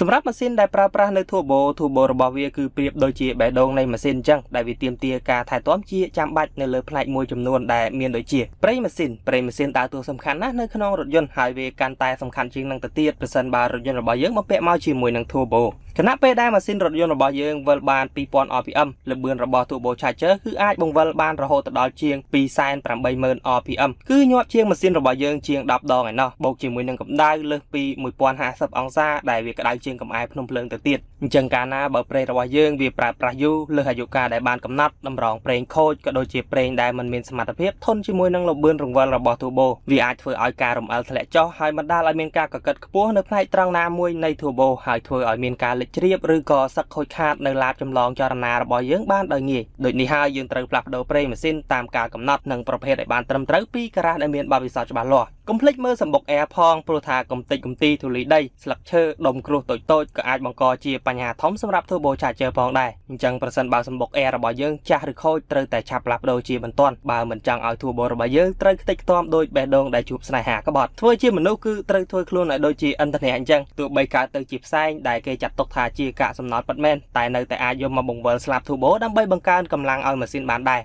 សម្រាប់ម៉ាស៊ីនដែលប្រើប្រាស់នៅទូបូទូបូរបស់វាគឺប្រៀបដូចជាបេះដូងនៃម៉ាស៊ីនអញ្ចឹងដែលវាទាមទារការថែទាំជាចាំបាច់នៅលើផ្នែកមួយចំនួនដែលមានដូចជាប្រេងម៉ាស៊ីនប្រេងម៉ាស៊ីនដើរតួសំខាន់ណាស់នៅក្នុងរថយន្តហើយវាកាន់តែសំខាន់ជាងនឹងទៅទៀតប្រសិនបើរថយន្តរបស់យើងបំពាក់មកជាមួយនឹងទូបូខណៈពេលដែលម៉ាស៊ីនរថយន្តរបស់យើងវិលបាន2000 RPM ល្បឿនរបស់ Turbo Charger គឺអាចបង្វិលបានរហូតដល់ជាង280,000 RPM គឺញាប់ជាងម៉ាស៊ីនរបស់យើងជាង10ដងឯណោះបូកជាមួយនឹងកម្ដៅលើសពី1050អង្សាដែលវាក្ដៅជាងកម្អែភ្នំភ្លើងទៅទៀតអញ្ចឹងកាលណាបើប្រេងរបស់យើងវាប្រើប្រាស់យូរលើសអាយុកាលដែលបានកំណត់តម្រងប្រេងខូចក៏ដូចជាប្រេងដែលមិនមានសមត្ថភាពធន់ជាមួយនឹងល្បឿនរង្វិលរបស់ Turbo វាអាចធ្វើឲ្យការរំអិលធ្លាក់ចុះហើយបណ្ដាលឲ្យមានការកកិតខ្ពស់នៅផ្នែកត្រង់ណាមួយនៃ Turbo ហើយធ្វើឲ្យមានការលេចជ្រាបឬក៏សឹកខូចខាតនៅឡាបចម្លងចរណារបស់យើងបានដោយងាយដូចនេះហើយយើងត្រូវផ្លាស់ប្ដូរប្រេងម៉ាស៊ីនតាមការកំណត់និងប្រភេទឲ្យបានត្រឹមត្រូវពីការ៉ាសដែលមានបទពិសោធន៍ច្បាស់លាស់កុំភ្លេចមើលសម្បុក Air ផងព្រោះថាកំតិចកំទីធូលីដីស្លឹកឈើដុំគ្រោះតូចតូចក៏អាចបង្កជាបញ្ហាធំសម្រាប់ Turbo Charger ផងដែរអញ្ចឹងប្រសិនបើសម្បុក Air របស់យើងចាស់ឬខូចត្រូវតែឆាប់ផ្លាស់ប្ដូរជាបន្ទាន់បើមិនចង់ឲ្យ Turbo របស់យើងត្រូវខ្ទេចខ្ទាំដោយបេះដូងដែលជួបស្នេហាក្បត់ធ្វើជាមនុស្សគឺត្រូវធ្វើខ្លួនឲ្យដូចជាឥន្ធនៈអញ្ចឹងទោះបីកើតទៅជាផ្សែងដែលគេចាត់ទុកថាជាកាកសំណល់ពិតមែនតែនៅតែអាចយកមកបង្វិលស្លាប់ Turbo ដើម្បីបង្កើនកម្លាំងឲ្យម៉ាស៊ីនបានដែរ